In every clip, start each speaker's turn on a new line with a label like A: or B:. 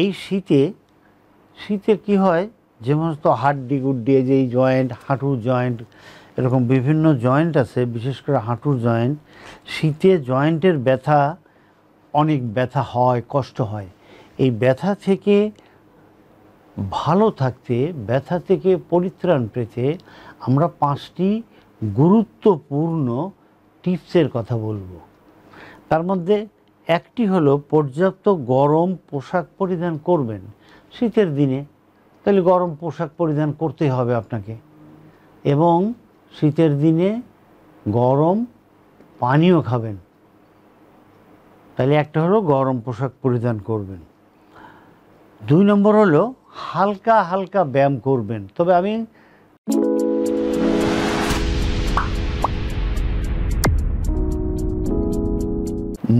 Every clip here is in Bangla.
A: এই শীতে শীতে কি হয় যে সমস্ত হাড্ডি গুড্ডি এই জয়েন্ট হাঁটুর জয়েন্ট এরকম বিভিন্ন জয়েন্ট আছে বিশেষ করে হাঁটুর জয়েন্ট শীতে জয়েন্টের ব্যথা অনেক ব্যথা হয় কষ্ট হয় এই ব্যথা থেকে ভালো থাকতে ব্যথা থেকে পরিত্রাণ পেতে আমরা পাঁচটি গুরুত্বপূর্ণ টিপসের কথা বলবো তার মধ্যে একটি হলো পর্যাপ্ত গরম পোশাক পরিধান করবেন শীতের দিনে তাহলে গরম পোশাক পরিধান করতে হবে আপনাকে এবং শীতের দিনে গরম পানীয় খাবেন তাহলে একটা হলো গরম পোশাক পরিধান করবেন দুই নম্বর হলো হালকা হালকা ব্যায়াম করবেন তবে আমি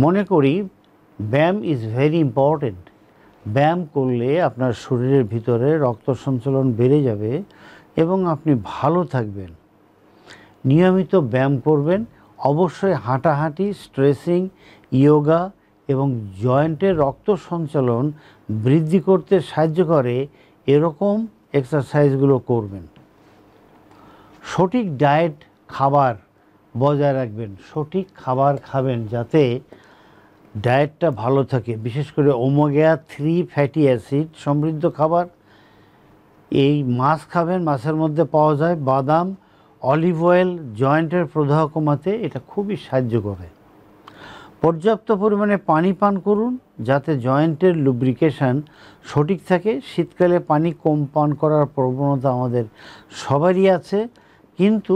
A: মনে করি ব্যায়াম ইজ ভেরি ইম্পর্টেন্ট ব্যায়াম করলে আপনার শরীরের ভিতরে রক্ত সঞ্চালন বেড়ে যাবে এবং আপনি ভালো থাকবেন নিয়মিত ব্যায়াম করবেন অবশ্যই হাঁটাহাঁটি স্ট্রেসিং ইয়োগা এবং জয়েন্টের রক্ত সঞ্চালন বৃদ্ধি করতে সাহায্য করে এরকম এক্সারসাইজগুলো করবেন সঠিক ডায়েট খাবার বজায় রাখবেন সঠিক খাবার খাবেন যাতে ডায়েটটা ভালো থাকে বিশেষ করে ওমোগা থ্রি ফ্যাটি অ্যাসিড সমৃদ্ধ খাবার এই মাছ খাবেন মাছের মধ্যে পাওয়া যায় বাদাম অলিভ অয়েল জয়েন্টের প্রদাহ কমাতে এটা খুবই সাহায্য করে পর্যাপ্ত পরিমাণে পানি পান করুন যাতে জয়েন্টের লুব্রিকেশান সঠিক থাকে শীতকালে পানি কম পান করার প্রবণতা আমাদের সবারই আছে কিন্তু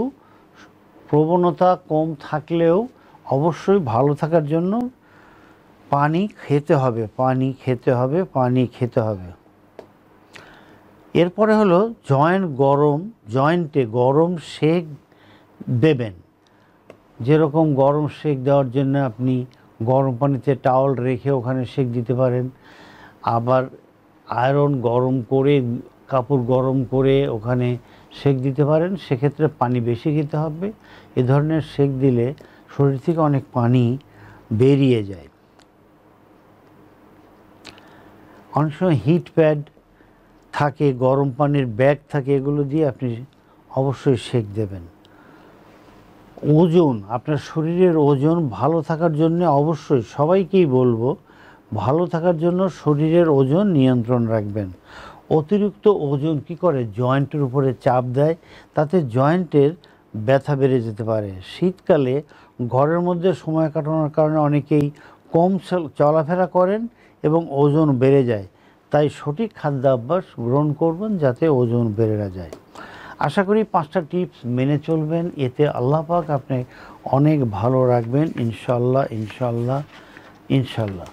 A: প্রবণতা কম থাকলেও অবশ্যই ভালো থাকার জন্য পানি খেতে হবে পানি খেতে হবে পানি খেতে হবে এরপরে হলো জয়েন্ট গরম জয়েন্টে গরম শেক দেবেন যেরকম গরম শেক দেওয়ার জন্য আপনি গরম পানিতে টাওয়াল রেখে ওখানে শেক দিতে পারেন আবার আয়রন গরম করে কাপড় গরম করে ওখানে শেক দিতে পারেন সেক্ষেত্রে পানি বেশি খেতে হবে এ ধরনের শেক দিলে শরীর থেকে অনেক পানি বেরিয়ে যায় অনেক সময় হিট প্যাড থাকে গরম পানির ব্যাগ থাকে এগুলো দিয়ে আপনি অবশ্যই সেক দেবেন ওজন আপনার শরীরের ওজন ভালো থাকার জন্য অবশ্যই সবাইকেই বলবো ভালো থাকার জন্য শরীরের ওজন নিয়ন্ত্রণ রাখবেন অতিরিক্ত ওজন কি করে জয়েন্টের উপরে চাপ দেয় তাতে জয়েন্টের ব্যথা বেড়ে যেতে পারে শীতকালে ঘরের মধ্যে সময় কাটানোর কারণে অনেকেই কম চলাফেরা করেন এবং ওজন বেড়ে যায় তাই সঠিক খাদ্যাভ্যাস গ্রহণ করবেন যাতে ওজন বেড়ে না যায় আশা করি পাঁচটা টিপস মেনে চলবেন এতে আল্লাহ পাক আপনি অনেক ভালো রাখবেন ইনশাল্লাহ ইনশাল্লাহ ইনশাল্লাহ